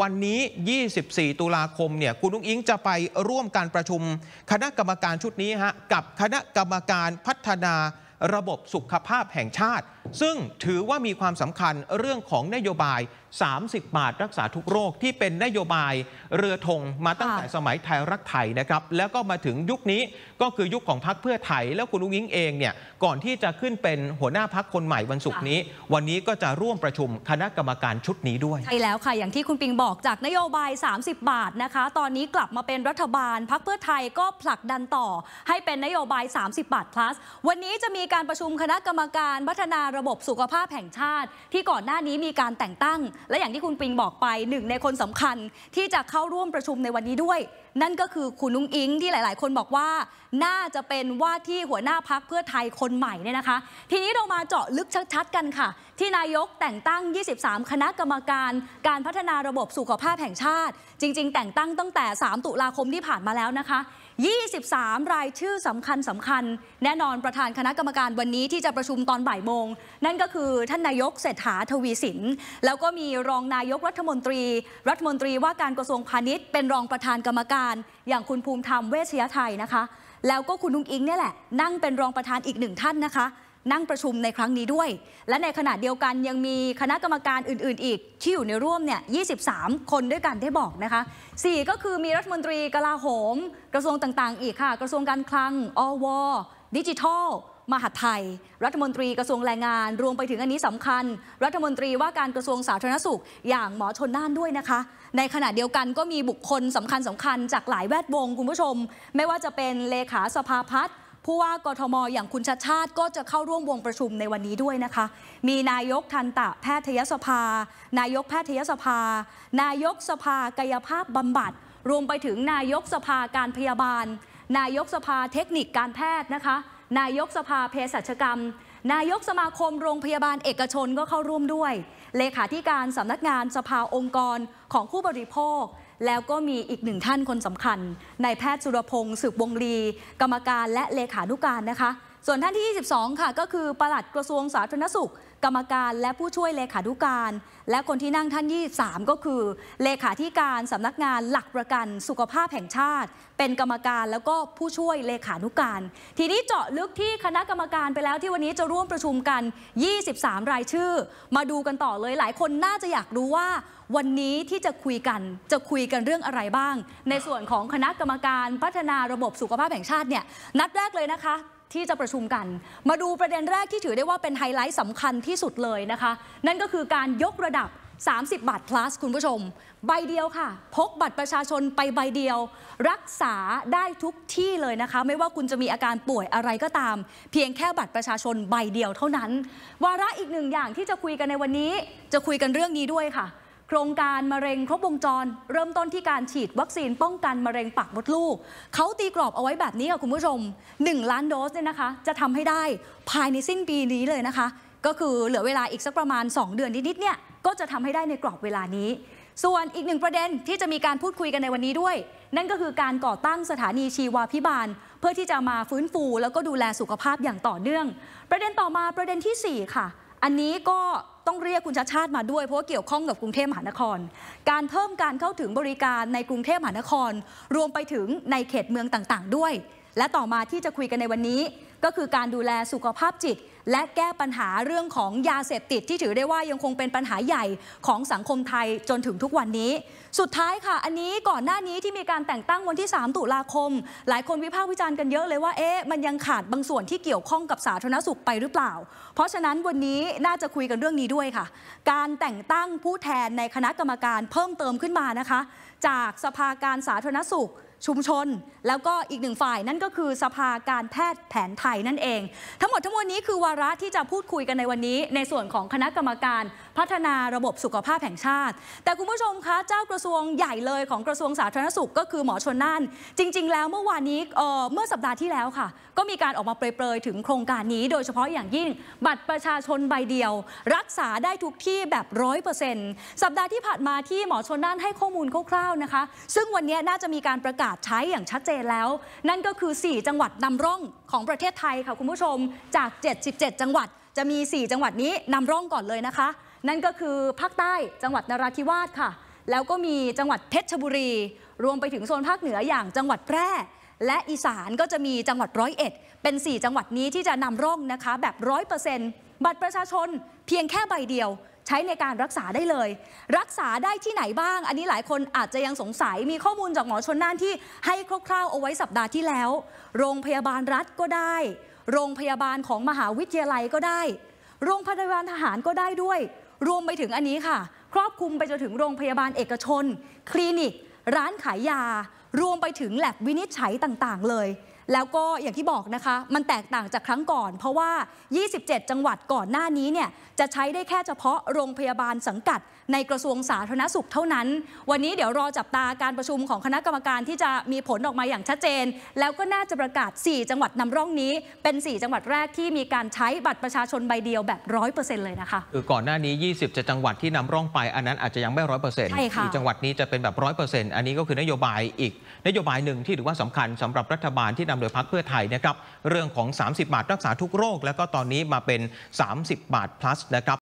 วันนี้ 24 ตุลาคม เนี่ย คุณลุ้งอิงจะไปร่วมการประชุม คณะกรรมการชุดนี้ฮะ กับคณะกรรมการพัฒนาระบบสุขภาพแห่งชาติ ซึ่งถือว่ามีความสำคัญเรื่องของนโยบาย 30 บาทรักษาทุกโรคที่เป็นนโยบายเรือธงมาตั้งแต่สมัยไทยรักไทยนะครับ แล้วก็มาถึงยุคนี้ก็คือยุคของพรรคเพื่อไทยแล้วคุณอุ้งยิงเองเนี่ยก่อนที่จะขึ้นเป็นหัวหน้าพรรคคนใหม่วันศุกร์นี้ วันนี้ก็จะร่วมประชุมคณะกรรมการชุดนี้ด้วยใช่แล้วค่ะอย่างที่คุณปิงบอกจากนโยบาย 30 บาทนะคะ ตอนนี้กลับมาเป็นรัฐบาลพรรคเพื่อไทยก็ผลักดันต่อ ให้เป็นนโยบาย 30 บาท plus วันนี้จะมีีการประชุมคณะกรรมการพัฒนาระบบสุขภาพแห่งชาติ ที่ก่อนหน้านี้มีการแต่งตั้ง และอย่างที่คุณปิงบอกไปหนึ่งในคนสำคัญที่จะเข้าร่วมประชุมในวันนี้ด้วย นั่นก็คือคุณนุ้งอิงที่หลายๆ คนบอกว่า น่าจะเป็นว่าที่หัวหน้าพักเพื่อไทยคนใหม่เนี่ยนะคะ ทีนี้เรามาเจาะลึกชัด ๆ กันค่ะ ที่นายกแต่งตั้ง 23 คณะกรรมการ การพัฒนาระบบสุขภาพแห่งชาติ จริง ๆ แต่งตั้งตั้งแต่ 3 ตุลาคมที่ผ่านมาแล้วนะคะ23 รายชื่อสำคัญสำคัญ แน่นอนประธานคณะกรรมการวันนี้ที่จะประชุมตอนบ่ายโมงนั่นก็คือท่านนายกเศรษฐาทวีสิน แล้วก็มีรองนายกรัฐมนตรี รัฐมนตรีว่าการกระทรวงพาณิชย์เป็นรองประธานกรรมการ อย่างคุณภูมิธรรมเวชยไทยนะคะ แล้วก็คุณนุ้งอิงเนี่ยแหละนั่งเป็นรองประธานอีกหนึ่งท่านนะคะนั่งประชุมในครั้งนี้ด้วย และในขณะเดียวกันยังมีคณะกรรมการอื่นๆ อีกที่อยู่ในร่วมเนี่ย 23 คนด้วยกันได้บอกนะคะ4ก็คือมีรัฐมนตรีกลาโหม กระทรวงต่างๆอีกค่ะกระทรวงการคลัง อวดิจิทัล มหาไทย รัฐมนตรีกระทรวงแรงงาน รวมไปถึงอันนี้สำคัญ รัฐมนตรีว่าการกระทรวงสาธารณสุข อย่างหมอชนน่านด้วยนะคะ ในขณะเดียวกันก็มีบุคคลสำคัญสำคัญจากหลายแวดวงคุณผู้ชม ไม่ว่าจะเป็นเลขาสภาพัฒน์ผู้ว่ากทมอย่างคุณชาชาติก็จะเข้าร่วมวงประชุมในวันนี้ด้วยนะคะมีนายกทันตะแพทยสภา นายกแพทยสภา นายกสภากายภาพบำบัด รวมไปถึงนายกสภาการพยาบาล นายกสภาเทคนิคการแพทย์นะคะนายกสภาเภสัชกรรม นายกสมาคมโรงพยาบาลเอกชนก็เข้าร่วมด้วย เลขาธิการสำนักงานสภาองค์กรของผู้บริโภคแล้วก็มีอีกหนึ่งท่านคนสำคัญนายแพทย์สุรพงศ์สืบวงรี กรรมการและเลขานุการนะคะ ส่วนท่านที่ 22 ค่ะ ก็คือ ปลัดกระทรวงสาธารณสุขกรรมการและผู้ช่วยเลขาธิการ และคนที่นั่งท่านที่3ก็คือ เลขาธิการสำนักงานหลักประกันสุขภาพแห่งชาติ เป็นกรรมการแล้วก็ผู้ช่วยเลขานุการ ทีนี้เจาะลึกที่คณะกรรมการไปแล้วที่วันนี้จะร่วมประชุมกัน 23 รายชื่อ มาดูกันต่อเลยหลายคนน่าจะอยากรู้ว่า วันนี้ที่จะคุยกัน จะคุยกันเรื่องอะไรบ้าง ในส่วนของคณะกรรมการพัฒนาระบบสุขภาพแห่งชาติเนี่ย นัดแรกเลยนะคะที่จะประชุมกัน มาดูประเด็นแรกที่ถือได้ว่าเป็นไฮไลท์สำคัญที่สุดเลยนะคะ นั่นก็คือการยกระดับ 30 บาท plus คุณผู้ชมใบเดียวค่ะ พกบัตรประชาชนไปใบเดียว รักษาได้ทุกที่เลยนะคะ ไม่ว่าคุณจะมีอาการป่วยอะไรก็ตาม เพียงแค่บัตรประชาชนใบเดียวเท่านั้น วาระอีกหนึ่งอย่างที่จะคุยกันในวันนี้จะคุยกันเรื่องนี้ด้วยค่ะโครงการมะเร็งครบวงจร เริ่มต้นที่การฉีดวัคซีนป้องกันมะเร็งปากมดลูกเขาตีกรอบเอาไว้แบบนี้ค่ะคุณผู้ชม1ล้านโดสเนี่ยนะคะ จะทำให้ได้ภายในสิ้นปีนี้เลยนะคะ ก็คือเหลือเวลาอีกสักประมาณ 2 เดือนนิดๆเนี่ยก็จะทำให้ได้ในกรอบเวลานี้ ส่วนอีกหนึ่งประเด็นที่จะมีการพูดคุยกันในวันนี้ด้วย นั่นก็คือการก่อตั้งสถานีชีวาพิบาล เพื่อที่จะมาฟื้นฟู แล้วก็ดูแลสุขภาพอย่างต่อเนื่อง ประเด็นต่อมาประเด็นที่ 4 ค่ะอันนี้ก็ต้องเรียกคุณชาชาติมาด้วย เพราะเกี่ยวข้องกับกรุงเทพมหานคร การเพิ่มการเข้าถึงบริการในกรุงเทพมหานคร รวมไปถึงในเขตเมืองต่างๆด้วย และต่อมาที่จะคุยกันในวันนี้ก็คือการดูแลสุขภาพจิตและแก้ปัญหาเรื่องของยาเสพติดที่ถือได้ว่ายังคงเป็นปัญหาใหญ่ของสังคมไทยจนถึงทุกวันนี้ สุดท้ายค่ะ อันนี้ก่อนหน้านี้ที่มีการแต่งตั้งวันที่ 3 ตุลาคม หลายคนวิพากษ์วิจารณ์กันเยอะเลยว่า เอ๊ะ มันยังขาดบางส่วนที่เกี่ยวข้องกับสาธารณสุขไปหรือเปล่า เพราะฉะนั้นวันนี้น่าจะคุยกันเรื่องนี้ด้วยค่ะ การแต่งตั้งผู้แทนในคณะกรรมการเพิ่มเติมขึ้นมานะคะ จากสภาการสาธารณสุขชุมชน แล้วก็อีกหนึ่งฝ่ายนั่นก็คือสภาการแพทย์แผนไทย นั่นเอง ทั้งหมดทั้งมวลนี้คือวาระที่จะพูดคุยกันในวันนี้ ในส่วนของคณะกรรมการพัฒนาระบบสุขภาพแห่งชาติ แต่คุณผู้ชมคะเจ้ากระทรวงใหญ่เลยของกระทรวงสาธารณสุขก็คือหมอชนน่าน จริง ๆ แล้วเมื่อวานนี้เเมื่อสัปดาห์ที่แล้วค่ะก็มีการออกมาเปรยๆถึงโครงการนี้ โดยเฉพาะอย่างยิ่ง บัตรประชาชนใบเดียว รักษาได้ทุกที่แบบร้อยเปอร์เซ็นต์สัปดาห์ที่ผ่านมาที่หมอชนน่านให้ข้อมูลคร่าวๆนะคะ ซึ่งวันนี้น่าจะมีการประกาศศใช้อย่างชัดเจนแล้วนั่นก็คือ 4 จังหวัดนำร่องของประเทศไทยค่ะคุณผู้ชม จาก 77 จังหวัดจะมี 4 จังหวัดนี้นำร่องก่อนเลยนะคะ นั่นก็คือภาคใต้จังหวัด นราธิวาสค่ะ แล้วก็มีจังหวัดเพชรบุรี รวมไปถึงโซนภาคเหนืออย่างจังหวัดแพร่ และอีสานก็จะมีจังหวัดร้อยเอ็ดเป็น 4 จังหวัดนี้ที่จะนำร่องนะคะแบบ100%บัตรประชาชนเพียงแค่ใบเดียวใช้ในการรักษาได้เลย รักษาได้ที่ไหนบ้าง อันนี้หลายคนอาจจะยังสงสัยมีข้อมูลจากหมอชนน่านที่ ให้คร่าวๆเอาไว้สัปดาห์ที่แล้ว โรงพยาบาลรัฐก็ได้ โรงพยาบาลของมหาวิทยาลัยก็ได้ โรงพยาบาลทหารก็ได้ด้วย รวมไปถึงอันนี้ค่ะ ครอบคลุมไปจนถึงโรงพยาบาลเอกชน คลินิก ร้านขายยา รวมไปถึงแลบวินิจฉัยต่างๆ เลยแล้วก็อย่างที่บอกนะคะมันแตกต่างจากครั้งก่อนเพราะว่า 27 จังหวัดก่อนหน้านี้เนี่ย จะใช้ได้แค่เฉพาะโรงพยาบาลสังกัด ในกระทรวงสาธารณสุขเท่านั้น วันนี้เดี๋ยวรอจับตาการประชุมของคณะกรรมการที่จะมีผลออกมาอย่างชัดเจน แล้วก็น่าจะประกาศ 4 จังหวัดนำร่องนี้เป็น 4 จังหวัดแรกที่มีการใช้บัตรประชาชนใบเดียวแบบ 100%เลยนะคะคือก่อนหน้านี้ 2 0จังหวัดที่นำร่องไปอันนั้นอาจจะยังไม่ร้อยเปอร์เซ็นต์ีจังหวัดนี้จะเป็นแบบร้อยเปอร์เซ็นต์อันนี้ก็คือนโยบายอีกนโยบายหนึ่งที่ถือว่าสำคัญสำหรับรัฐบาลที่นำาโดยพักเพื่อไทยนะครับ เรื่องของ 30 บาทรักษาทุกโรค แล้วก็ตอนนี้มาเป็น 30 บาท plus นะครับ